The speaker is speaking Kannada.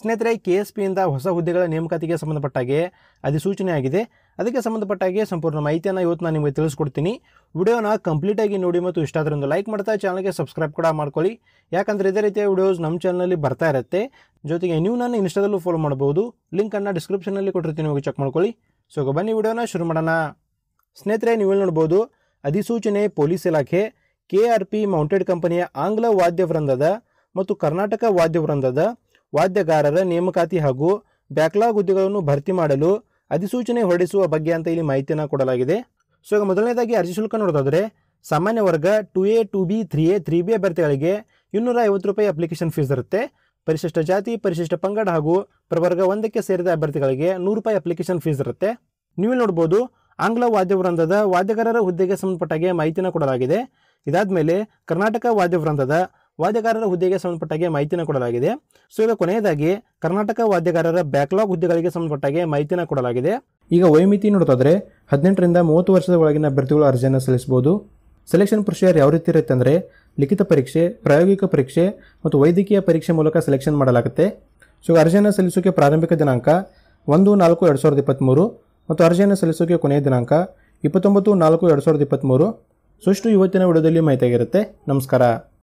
ಸ್ನೇಹಿತರೆ ಕೆ ಎಸ್ ಪಿಯಿಂದ ಹೊಸ ಹುದ್ದೆಗಳ ನೇಮಕಾತಿಗೆ ಸಂಬಂಧಪಟ್ಟಾಗೆ ಆಗಿದೆ ಅದಕ್ಕೆ ಸಂಬಂಧಪಟ್ಟಾಗೆ ಸಂಪೂರ್ಣ ಮಾಹಿತಿಯನ್ನು ಇವತ್ತು ನಾನು ನಿಮಗೆ ತಿಳಿಸ್ಕೊಡ್ತೀನಿ ವಿಡಿಯೋನ ಕಂಪ್ಲೀಟಾಗಿ ನೋಡಿ ಮತ್ತು ಇಷ್ಟ ಆದ್ರೆ ಒಂದು ಲೈಕ್ ಮಾಡ್ತಾ ಚಾನಲ್ಗೆ ಸಬ್ಸ್ಕ್ರೈಬ್ ಕೂಡ ಮಾಡ್ಕೊಳ್ಳಿ ಯಾಕಂದರೆ ಇದೇ ರೀತಿಯ ವಿಡಿಯೋಸ್ ನಮ್ಮ ಚಾನಲಲ್ಲಿ ಬರ್ತಾ ಇರುತ್ತೆ ಜೊತೆಗೆ ನೀವು ನಾನು ಇನ್ಸ್ಟಾದಲ್ಲೂ ಫಾಲೋ ಮಾಡ್ಬೋದು ಲಿಂಕನ್ನು ಡಿಸ್ಕ್ರಿಪ್ಷನಲ್ಲಿ ಕೊಟ್ಟಿರ್ತೀನಿ ಹೋಗಿ ಚೆಕ್ ಮಾಡ್ಕೊಳ್ಳಿ ಸೊ ಬನ್ನಿ ವಿಡಿಯೋನ ಶುರು ಮಾಡೋಣ ಸ್ನೇಹಿತರೆ ನೀವು ನೋಡ್ಬೋದು ಅಧಿಸೂಚನೆ ಪೊಲೀಸ್ ಇಲಾಖೆ ಕೆ ಆರ್ ಪಿ ಮೌಂಟೆಡ್ ಕಂಪನಿಯ ಆಂಗ್ಲ ವಾದ್ಯ ವೃಂದದ ಮತ್ತು ಕರ್ನಾಟಕ ವಾದ್ಯ ವೃಂದದ ವಾದ್ಯಗಾರರ ನೇಮಕಾತಿ ಹಾಗೂ ಬ್ಯಾಕ್ಲಾಗ್ ಹುದ್ದೆಗಳನ್ನು ಭರ್ತಿ ಮಾಡಲು ಅಧಿಸೂಚನೆ ಹೊರಡಿಸುವ ಬಗ್ಗೆ ಅಂತ ಇಲ್ಲಿ ಮಾಹಿತಿಯನ್ನು ಕೊಡಲಾಗಿದೆ ಸೊ ಈಗ ಮೊದಲನೇದಾಗಿ ಅರ್ಜಿ ಶುಲ್ಕ ನೋಡೋದಾದರೆ ಸಾಮಾನ್ಯ ವರ್ಗ two A two B three A three B ಅಭ್ಯರ್ಥಿಗಳಿಗೆ ಇನ್ನೂರ ಐವತ್ತು ರೂಪಾಯಿ ಅಪ್ಲಿಕೇಶನ್ ಫೀಸ್ ಇರುತ್ತೆ ಪರಿಶಿಷ್ಟ ಜಾತಿ ಪರಿಶಿಷ್ಟ ಪಂಗಡ ಹಾಗೂ ಪ್ರವರ್ಗ ಒಂದಕ್ಕೆ ಸೇರಿದ ಅಭ್ಯರ್ಥಿಗಳಿಗೆ ನೂರು ರೂಪಾಯಿ ಅಪ್ಲಿಕೇಶನ್ ಫೀಸ್ ಇರುತ್ತೆ ನೀವು ನೋಡ್ಬೋದು ಆಂಗ್ಲ ವೃಂದದ ವಾದ್ಯಗಾರರ ಹುದ್ದೆಗೆ ಸಂಬಂಧಪಟ್ಟಾಗೆ ಮಾಹಿತಿನ ಕೊಡಲಾಗಿದೆ ಇದಾದ ಮೇಲೆ ಕರ್ನಾಟಕ ವೃಂದದ ವಾದ್ಯಗಾರರ ಹುದ್ದೆಗೆ ಸಂಬಂಧಪಟ್ಟಾಗೆ ಮಾಹಿತಿಯನ್ನು ಕೊಡಲಾಗಿದೆ ಸೊ ಈಗ ಕೊನೆಯದಾಗಿ ಕರ್ನಾಟಕ ವಾದ್ಯಗಾರರ ಬ್ಯಾಕ್ಲಾಗ್ ಹುದ್ದೆಗಳಿಗೆ ಸಂಬಂಧಪಟ್ಟಾಗೆ ಮಾಹಿತಿಯನ್ನು ಕೊಡಲಾಗಿದೆ ಈಗ ವಯಮಿತಿ ನೋಡೋದಾದ್ರೆ ಹದಿನೆಂಟರಿಂದ ಮೂವತ್ತು ವರ್ಷದ ಒಳಗಿನ ಅಭ್ಯರ್ಥಿಗಳು ಅರ್ಜಿಯನ್ನು ಸಲ್ಲಿಸಬಹುದು ಸೆಲೆಕ್ಷನ್ ಪ್ರೊಸೀಜರ್ ಯಾವ ರೀತಿ ಇರುತ್ತೆ ಅಂದರೆ ಲಿಖಿತ ಪರೀಕ್ಷೆ ಪ್ರಾಯೋಗಿಕ ಪರೀಕ್ಷೆ ಮತ್ತು ವೈದ್ಯಕೀಯ ಪರೀಕ್ಷೆ ಮೂಲಕ ಸೆಲೆಕ್ಷನ್ ಮಾಡಲಾಗುತ್ತೆ ಸೊ ಅರ್ಜಿಯನ್ನು ಸಲ್ಲಿಸೋಕೆ ಪ್ರಾರಂಭಿಕ ದಿನಾಂಕ ಒಂದು ನಾಲ್ಕು ಎರಡು ಸಾವಿರದ ಇಪ್ಪತ್ತ್ಮೂರು ಮತ್ತು ಅರ್ಜಿಯನ್ನು ಸಲ್ಲಿಸೋಕೆ ಕೊನೆಯ ದಿನಾಂಕ ಇಪ್ಪತ್ತೊಂಬತ್ತು ನಾಲ್ಕು ಎರಡು ಸಾವಿರದ ಇಪ್ಪತ್ತ್ಮೂರು ಸುಷ್ಟು ಇಷ್ಟು ಇವತ್ತಿನ ವಿಡಿಯೋದಲ್ಲಿ ಮಾಹಿತಿಯಾಗಿರುತ್ತೆ ನಮಸ್ಕಾರ